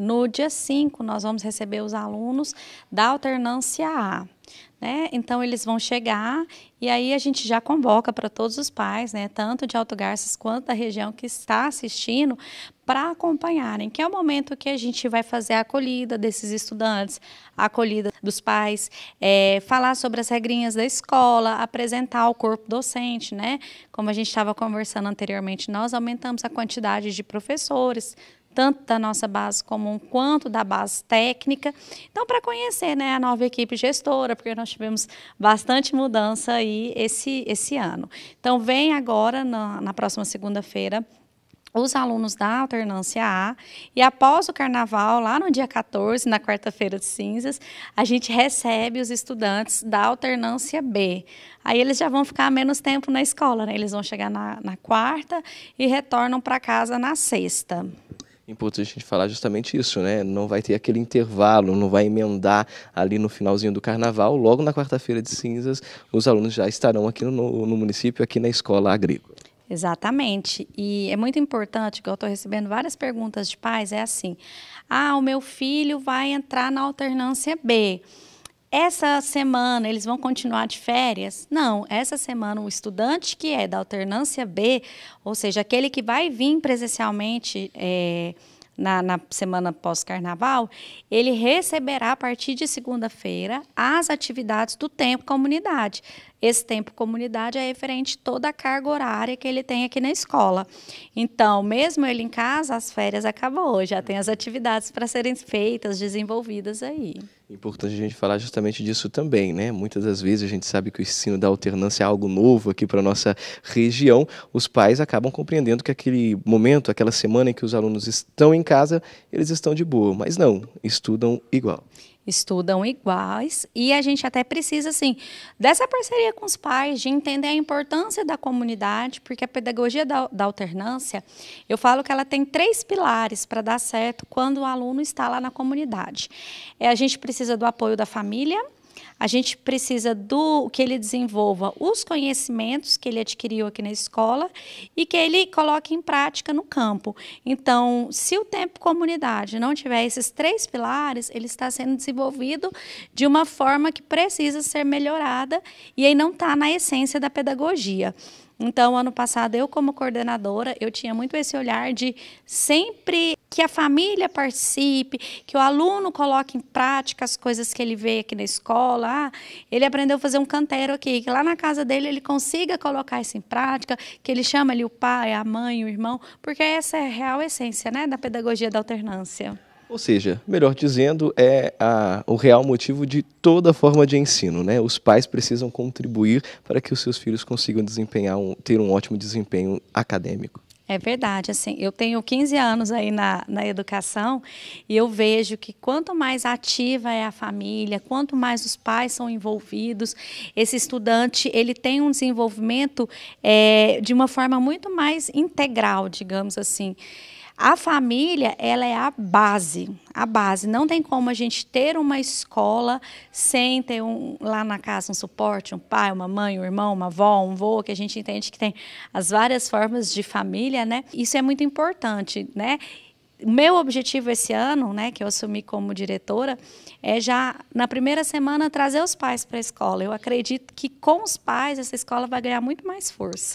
No dia 5, nós vamos receber os alunos da alternância A. Né? Então, eles vão chegar e aí a gente já convoca para todos os pais, né? tanto de Alto Garças quanto da região que está assistindo, para acompanharem, que é o momento que a gente vai fazer a acolhida desses estudantes, a acolhida dos pais, é, falar sobre as regrinhas da escola, apresentar o corpo docente. Né? Como a gente estava conversando anteriormente, nós aumentamos a quantidade de professores, tanto da nossa base comum quanto da base técnica. Então, para conhecer né, a nova equipe gestora, porque nós tivemos bastante mudança aí esse, esse ano. Então, vem agora, na, na próxima segunda-feira, os alunos da alternância A e após o carnaval, lá no dia 14, na quarta-feira de cinzas, a gente recebe os estudantes da alternância B. Aí eles já vão ficar menos tempo na escola, né? Eles vão chegar na, na quarta e retornam para casa na sexta importante a gente falar justamente isso, né? Não vai ter aquele intervalo, não vai emendar ali no finalzinho do carnaval. Logo na quarta-feira de cinzas, os alunos já estarão aqui no, no município, aqui na escola agrícola. Exatamente. E é muito importante, que eu estou recebendo várias perguntas de pais, é assim: ah, o meu filho vai entrar na alternância B essa semana eles vão continuar de férias? Não, essa semana o estudante que é da alternância B, ou seja, aquele que vai vir presencialmente é, na, na semana pós-carnaval, ele receberá a partir de segunda-feira as atividades do tempo comunidade. Esse tempo comunidade é referente a toda a carga horária que ele tem aqui na escola. Então, mesmo ele em casa, as férias acabou, já tem as atividades para serem feitas, desenvolvidas aí. Importante a gente falar justamente disso também, né? Muitas das vezes a gente sabe que o ensino da alternância é algo novo aqui para a nossa região. Os pais acabam compreendendo que aquele momento, aquela semana em que os alunos estão em casa, eles estão de boa, mas não, estudam igual estudam iguais e a gente até precisa assim dessa parceria com os pais de entender a importância da comunidade porque a pedagogia da, da alternância eu falo que ela tem três pilares para dar certo quando o aluno está lá na comunidade é a gente precisa do apoio da família a gente precisa do que ele desenvolva os conhecimentos que ele adquiriu aqui na escola e que ele coloque em prática no campo. Então, se o tempo comunidade não tiver esses três pilares, ele está sendo desenvolvido de uma forma que precisa ser melhorada e aí não está na essência da pedagogia. Então, ano passado, eu como coordenadora, eu tinha muito esse olhar de sempre que a família participe, que o aluno coloque em prática as coisas que ele vê aqui na escola. Ah, ele aprendeu a fazer um canteiro aqui, que lá na casa dele ele consiga colocar isso em prática, que ele chama ali o pai, a mãe, o irmão, porque essa é a real essência né, da pedagogia da alternância. Ou seja, melhor dizendo, é a, o real motivo de toda forma de ensino. Né? Os pais precisam contribuir para que os seus filhos consigam desempenhar um, ter um ótimo desempenho acadêmico. É verdade, assim, eu tenho 15 anos aí na, na educação e eu vejo que quanto mais ativa é a família, quanto mais os pais são envolvidos, esse estudante, ele tem um desenvolvimento é, de uma forma muito mais integral, digamos assim. A família, ela é a base, a base. Não tem como a gente ter uma escola sem ter um, lá na casa um suporte, um pai, uma mãe, um irmão, uma avó, um avô que a gente entende que tem as várias formas de família, né? Isso é muito importante, né? Meu objetivo esse ano, né, que eu assumi como diretora, é já na primeira semana trazer os pais para a escola. Eu acredito que com os pais essa escola vai ganhar muito mais força.